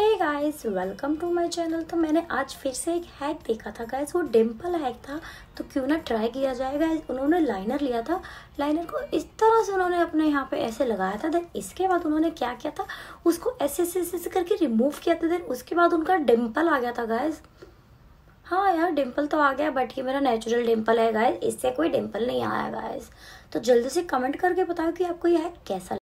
hey guys welcome to my channel तो मैंने आज फिर से एक हैक देखा था गाइस वो डिम्पल हैक था तो क्यों ना ट्राई किया जाए गाइस उन्होंने लाइनर लिया था लाइनर को इस तरह से उन्होंने अपने यहाँ पे ऐसे लगाया था देन इसके बाद उन्होंने क्या किया था उसको ऐसे ऐसे ऐसे करके रिमूव किया था देन उसके बाद उनका डिम्पल आ गया था गायस हाँ यार डिम्पल तो आ गया बट ये मेरा नेचुरल डिम्पल है गायस इससे कोई डिम्पल नहीं आया गायस तो जल्दी से कमेंट करके बताओ कि आपको यह हैक कैसा